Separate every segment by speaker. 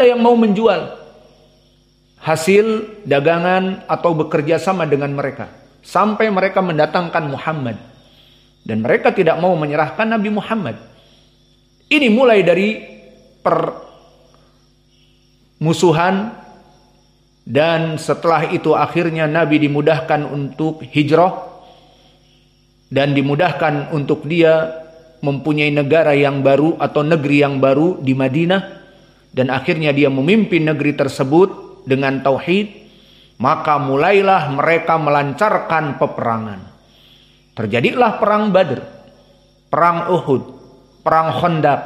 Speaker 1: Ada yang mau menjual hasil dagangan atau bekerja sama dengan mereka sampai mereka mendatangkan Muhammad dan mereka tidak mau menyerahkan Nabi Muhammad. Ini mulai dari permusuhan dan setelah itu akhirnya Nabi dimudahkan untuk hijrah dan dimudahkan untuk dia mempunyai negara yang baru atau negeri yang baru di Madinah dan akhirnya dia memimpin negeri tersebut dengan tauhid, maka mulailah mereka melancarkan peperangan. Terjadilah perang Badr, perang Uhud, perang Khandaq,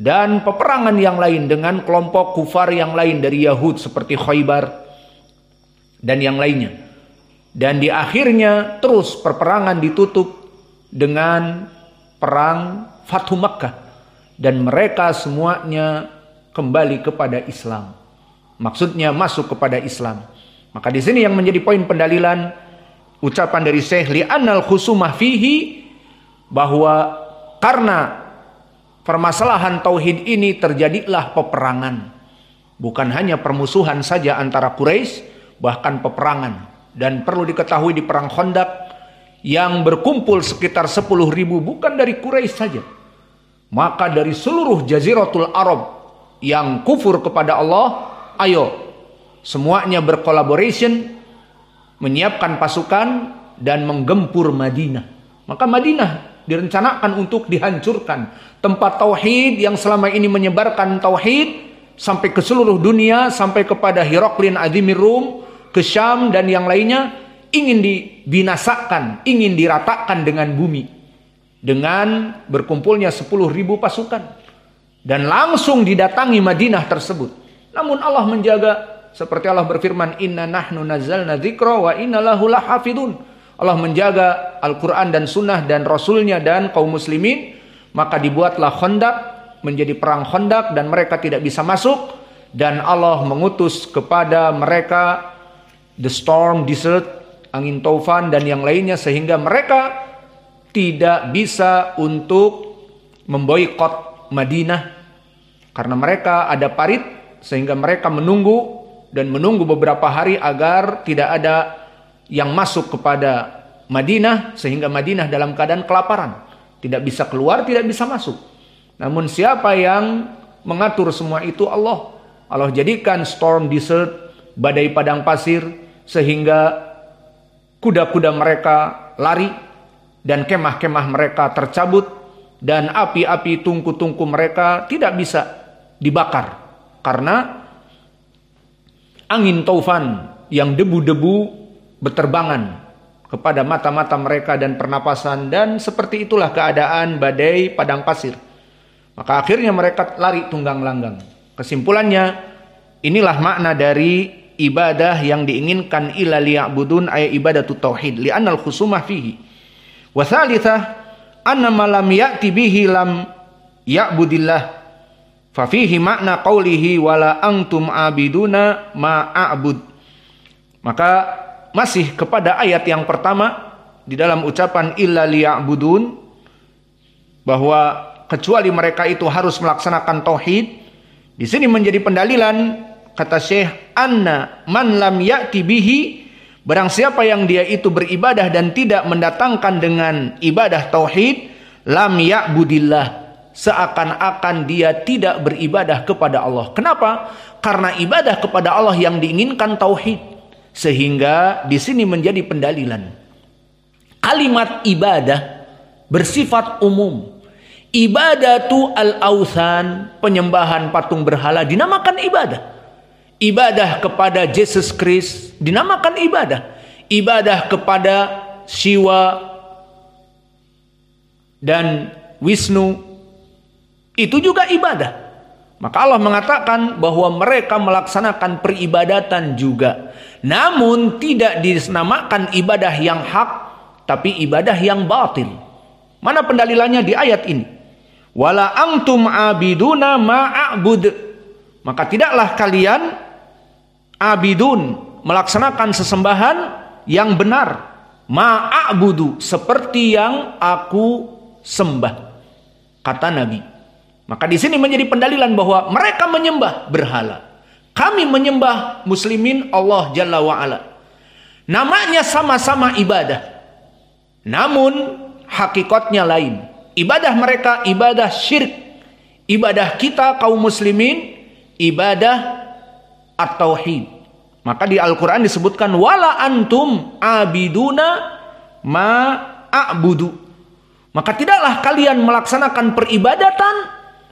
Speaker 1: dan peperangan yang lain dengan kelompok kufar yang lain dari Yahud seperti Khaybar dan yang lainnya. Dan di akhirnya terus perperangan ditutup dengan perang Fathu Makkah dan mereka semuanya kembali kepada Islam. Maksudnya masuk kepada Islam. Maka di sini yang menjadi poin pendalilan ucapan dari Syekh anal khusumah fihi bahwa karena permasalahan tauhid ini terjadilah peperangan. Bukan hanya permusuhan saja antara Quraisy, bahkan peperangan. Dan perlu diketahui di perang Khandaq yang berkumpul sekitar 10.000 bukan dari Quraisy saja. Maka dari seluruh Jaziratul Arab yang kufur kepada Allah, ayo semuanya berkolaborasi menyiapkan pasukan dan menggempur Madinah. Maka Madinah direncanakan untuk dihancurkan. Tempat tauhid yang selama ini menyebarkan tauhid sampai ke seluruh dunia, sampai kepada Hieroklin Azimir Rum, ke Syam dan yang lainnya ingin dibinasakan, ingin diratakan dengan bumi. Dengan berkumpulnya 10.000 pasukan dan langsung didatangi Madinah tersebut. Namun Allah menjaga seperti Allah berfirman inna nahnu nazzalna dzikra wa inna lahu lahafidun. Allah menjaga Al-Qur'an dan sunnah dan rasulnya dan kaum muslimin maka dibuatlah Khandaq menjadi perang Khandaq dan mereka tidak bisa masuk dan Allah mengutus kepada mereka the storm desert angin taufan dan yang lainnya sehingga mereka tidak bisa untuk memboikot Madinah karena mereka ada parit sehingga mereka menunggu dan menunggu beberapa hari agar tidak ada yang masuk kepada Madinah sehingga Madinah dalam keadaan kelaparan, tidak bisa keluar, tidak bisa masuk. Namun siapa yang mengatur semua itu Allah. Allah jadikan storm desert, badai padang pasir sehingga kuda-kuda mereka lari dan kemah-kemah mereka tercabut dan api-api tungku-tungku mereka tidak bisa dibakar karena angin taufan yang debu-debu berterbangan kepada mata-mata mereka dan pernapasan dan seperti itulah keadaan badai padang pasir. Maka akhirnya mereka lari tunggang langgang. Kesimpulannya, inilah makna dari ibadah yang diinginkan ila liya'budun ay ibadatu tauhid li'annal khusumah fihi. Wa thalithah anna malam ya'ti bihi lam ya'budillah Fafihi makna qawlihi wala antum abiduna ma'abud. Maka masih kepada ayat yang pertama di dalam ucapan illa liya'budun bahwa kecuali mereka itu harus melaksanakan tauhid. Di sini menjadi pendalilan kata Syekh anna man lam ya'ti bihi barang siapa yang dia itu beribadah dan tidak mendatangkan dengan ibadah tauhid lam ya'budillah seakan-akan dia tidak beribadah kepada Allah. Kenapa? Karena ibadah kepada Allah yang diinginkan tauhid, sehingga di sini menjadi pendalilan. Kalimat ibadah bersifat umum. Ibadah Ibadatu al ausan penyembahan patung berhala dinamakan ibadah. Ibadah kepada Yesus Kristus dinamakan ibadah. Ibadah kepada Siwa dan Wisnu itu juga ibadah. Maka Allah mengatakan bahwa mereka melaksanakan peribadatan juga. Namun tidak dinamakan ibadah yang hak, tapi ibadah yang batil. Mana pendalilannya di ayat ini? Wala antum abiduna ma'abud. Maka tidaklah kalian abidun melaksanakan sesembahan yang benar. Ma'abudu seperti yang aku sembah. Kata Nabi maka di sini menjadi pendalilan bahwa mereka menyembah berhala. Kami menyembah muslimin Allah Jalla wa'ala. Namanya sama-sama ibadah. Namun hakikatnya lain. Ibadah mereka ibadah syirik. Ibadah kita kaum muslimin ibadah at-tauhid. Maka di Al-Qur'an disebutkan wala antum abiduna ma Maka tidaklah kalian melaksanakan peribadatan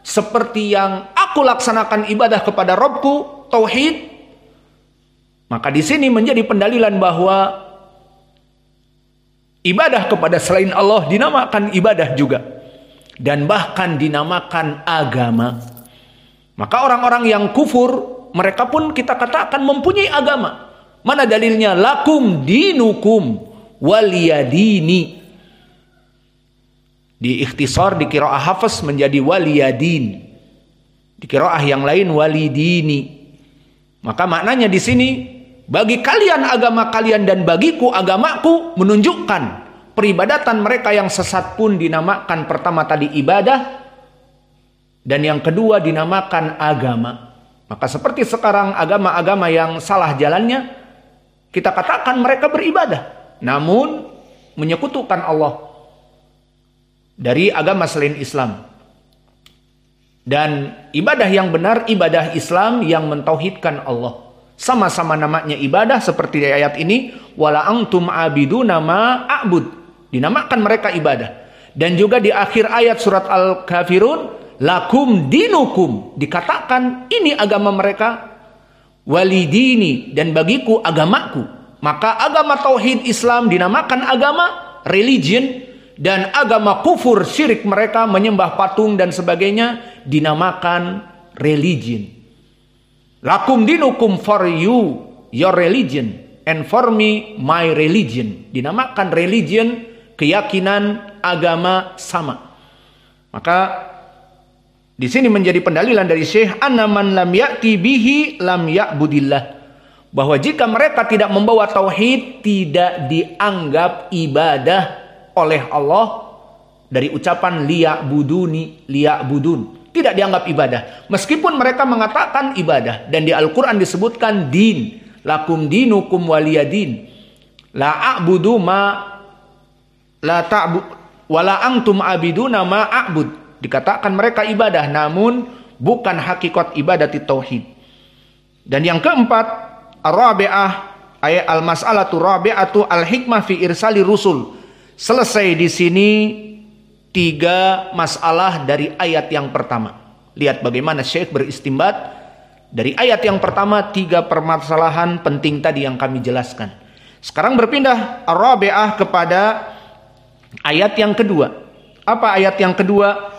Speaker 1: seperti yang aku laksanakan ibadah kepada Robku tauhid maka di sini menjadi pendalilan bahwa ibadah kepada selain Allah dinamakan ibadah juga dan bahkan dinamakan agama maka orang-orang yang kufur mereka pun kita katakan mempunyai agama mana dalilnya lakum dinukum waliyadini di ikhtisar di kiroah hafes menjadi waliyadin. Di kiroah yang lain walidini. Maka maknanya di sini bagi kalian agama kalian dan bagiku agamaku menunjukkan peribadatan mereka yang sesat pun dinamakan pertama tadi ibadah dan yang kedua dinamakan agama. Maka seperti sekarang agama-agama yang salah jalannya kita katakan mereka beribadah namun menyekutukan Allah dari agama selain Islam. Dan ibadah yang benar ibadah Islam yang mentauhidkan Allah. Sama-sama namanya ibadah seperti di ayat ini wala antum abidu nama a'bud. Dinamakan mereka ibadah. Dan juga di akhir ayat surat Al-Kafirun lakum dinukum dikatakan ini agama mereka walidini dan bagiku agamaku maka agama tauhid Islam dinamakan agama religion dan agama kufur syirik mereka menyembah patung dan sebagainya dinamakan religion. Lakum dinukum for you your religion and for me my religion. Dinamakan religion keyakinan agama sama. Maka di sini menjadi pendalilan dari Syekh Anaman lam ya'ti bihi lam ya'budillah. Bahwa jika mereka tidak membawa tauhid tidak dianggap ibadah oleh Allah dari ucapan liya buduni liya budun tidak dianggap ibadah meskipun mereka mengatakan ibadah dan di Al-Qur'an disebutkan din lakum dinukum waliyadin la a'budu ma la ta'bu wala antum abiduna ma a'bud dikatakan mereka ibadah namun bukan hakikat ibadah di tauhid dan yang keempat ar-rabi'ah ayat al-mas'alatu rabi'atu al-hikmah fi irsali rusul Selesai di sini tiga masalah dari ayat yang pertama. Lihat bagaimana Syekh beristimbat dari ayat yang pertama tiga permasalahan penting tadi yang kami jelaskan. Sekarang berpindah Ar-Rabi'ah kepada ayat yang kedua. Apa ayat yang kedua?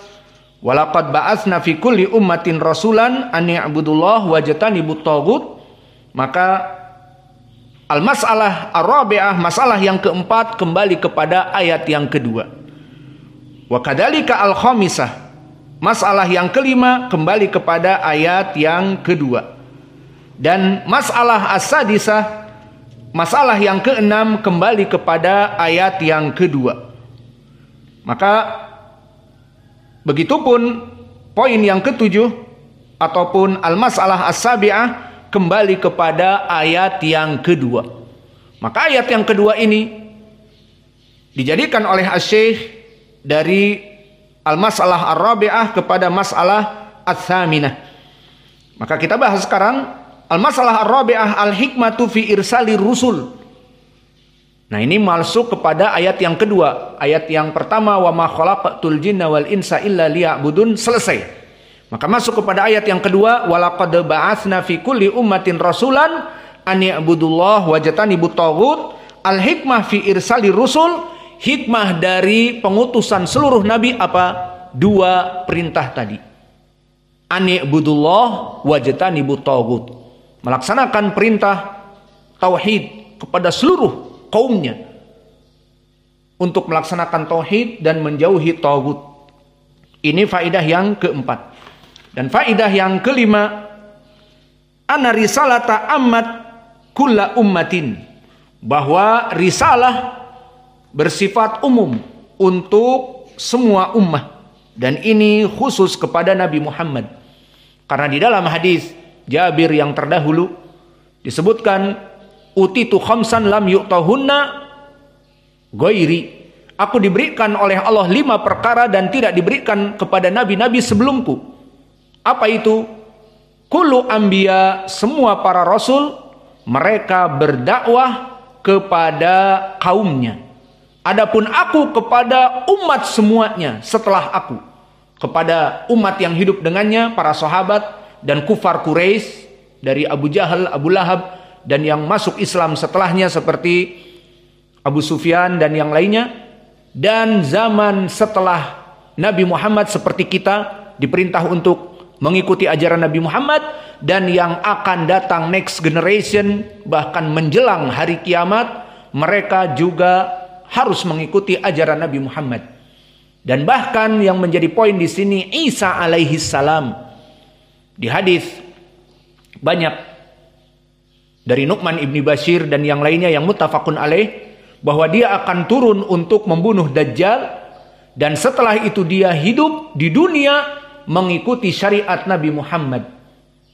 Speaker 1: Walaqad ba'atsna fi kulli ummatin rasulan an ya'budullaha wajtanibut tagut. Maka Al-Mas'alah Ar-Rabi'ah, masalah yang keempat kembali kepada ayat yang kedua. Wa kadalika al-khamisah, masalah yang kelima kembali kepada ayat yang kedua. Dan masalah as-sadisah, masalah yang keenam kembali kepada ayat yang kedua. Maka begitupun poin yang ketujuh ataupun al-masalah as-sabi'ah kembali kepada ayat yang kedua. Maka ayat yang kedua ini dijadikan oleh Asyikh dari Al-Masalah Ar-Rabi'ah kepada Masalah ats-tsaminah. Maka kita bahas sekarang Al-Masalah Ar-Rabi'ah Al-Hikmatu fi Irsali Rusul. Nah ini masuk kepada ayat yang kedua. Ayat yang pertama wa ma khalaqatul jinna wal insa illa liya'budun selesai. Maka masuk kepada ayat yang kedua, walaqad ba'atsna fi kulli ummatin rasulan an ya'budullah wajtanibut Al hikmah fi irsali rusul, hikmah dari pengutusan seluruh nabi apa? Dua perintah tadi. An ya'budullah wajtanibut tagut. Melaksanakan perintah tauhid kepada seluruh kaumnya untuk melaksanakan tauhid dan menjauhi tagut. Ini faidah yang keempat. Dan faidah yang kelima, anna risalata ammat kulla ummatin. Bahwa risalah bersifat umum untuk semua ummah. Dan ini khusus kepada Nabi Muhammad. Karena di dalam hadis Jabir yang terdahulu disebutkan utitu khamsan lam yu'tahunna goiri. Aku diberikan oleh Allah lima perkara dan tidak diberikan kepada nabi-nabi sebelumku. Apa itu? Kulu ambia semua para rasul mereka berdakwah kepada kaumnya. Adapun aku kepada umat semuanya setelah aku. Kepada umat yang hidup dengannya, para sahabat dan kufar Quraisy dari Abu Jahal, Abu Lahab dan yang masuk Islam setelahnya seperti Abu Sufyan dan yang lainnya dan zaman setelah Nabi Muhammad seperti kita diperintah untuk mengikuti ajaran Nabi Muhammad dan yang akan datang next generation bahkan menjelang hari kiamat mereka juga harus mengikuti ajaran Nabi Muhammad. Dan bahkan yang menjadi poin di sini Isa alaihi salam di hadis banyak dari Nukman ibni Bashir dan yang lainnya yang mutafakun alaih bahwa dia akan turun untuk membunuh Dajjal dan setelah itu dia hidup di dunia mengikuti syariat Nabi Muhammad.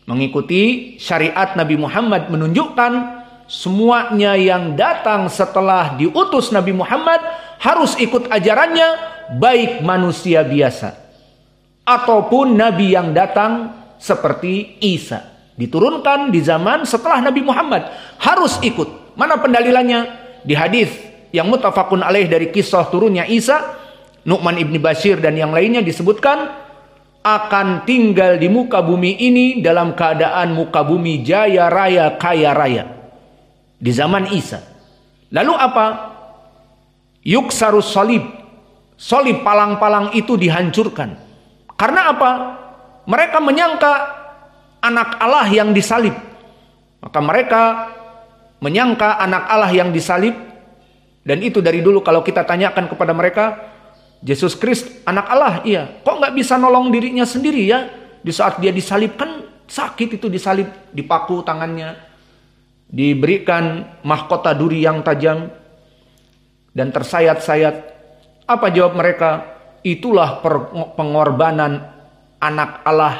Speaker 1: Mengikuti syariat Nabi Muhammad menunjukkan semuanya yang datang setelah diutus Nabi Muhammad harus ikut ajarannya baik manusia biasa ataupun nabi yang datang seperti Isa diturunkan di zaman setelah Nabi Muhammad harus ikut. Mana pendalilannya? Di hadis yang mutafakun alaih dari kisah turunnya Isa, Nukman ibni Bashir dan yang lainnya disebutkan akan tinggal di muka bumi ini dalam keadaan muka bumi jaya raya kaya raya di zaman Isa. Lalu apa? Yuksarus salib. Salib palang-palang itu dihancurkan. Karena apa? Mereka menyangka anak Allah yang disalib. Maka mereka menyangka anak Allah yang disalib dan itu dari dulu kalau kita tanyakan kepada mereka Yesus Kristus anak Allah, iya. Kok nggak bisa nolong dirinya sendiri ya? Di saat dia disalibkan sakit itu disalib, dipaku tangannya, diberikan mahkota duri yang tajam dan tersayat-sayat. Apa jawab mereka? Itulah pengorbanan anak Allah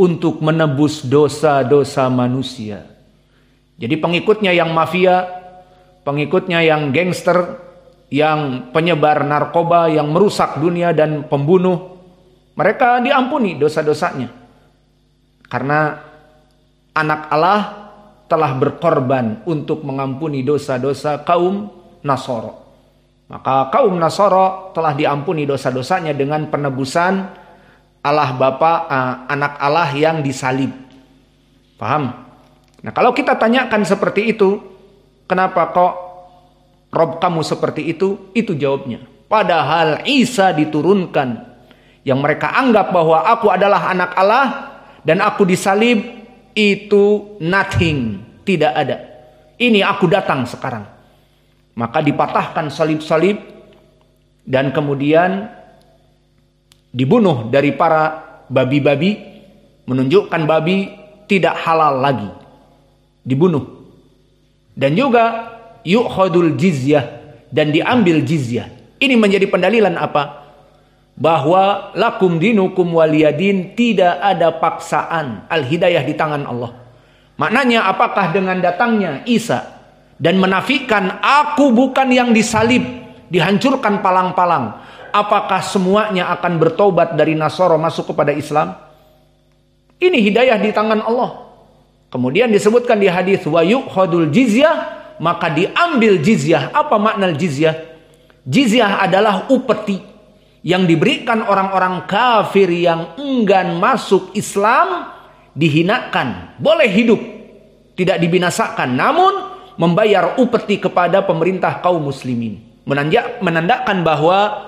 Speaker 1: untuk menebus dosa-dosa manusia. Jadi pengikutnya yang mafia, pengikutnya yang gangster, yang penyebar narkoba, yang merusak dunia dan pembunuh, mereka diampuni dosa-dosanya. Karena anak Allah telah berkorban untuk mengampuni dosa-dosa kaum Nasoro. Maka kaum Nasoro telah diampuni dosa-dosanya dengan penebusan Allah Bapa anak Allah yang disalib. Paham? Nah, kalau kita tanyakan seperti itu, kenapa kok Rob kamu seperti itu, itu jawabnya. Padahal Isa diturunkan. Yang mereka anggap bahwa aku adalah anak Allah dan aku disalib itu nothing, tidak ada. Ini aku datang sekarang. Maka dipatahkan salib-salib dan kemudian dibunuh dari para babi-babi menunjukkan babi tidak halal lagi. Dibunuh. Dan juga yukhadul jizyah dan diambil jizyah. Ini menjadi pendalilan apa? Bahwa lakum dinukum waliyadin tidak ada paksaan al-hidayah di tangan Allah. Maknanya apakah dengan datangnya Isa dan menafikan aku bukan yang disalib, dihancurkan palang-palang. Apakah semuanya akan bertobat dari Nasoro masuk kepada Islam? Ini hidayah di tangan Allah. Kemudian disebutkan di hadis wa hodul jizyah maka diambil jizyah. Apa makna jizyah? Jizyah adalah upeti yang diberikan orang-orang kafir yang enggan masuk Islam dihinakan, boleh hidup, tidak dibinasakan, namun membayar upeti kepada pemerintah kaum muslimin. menandakan bahwa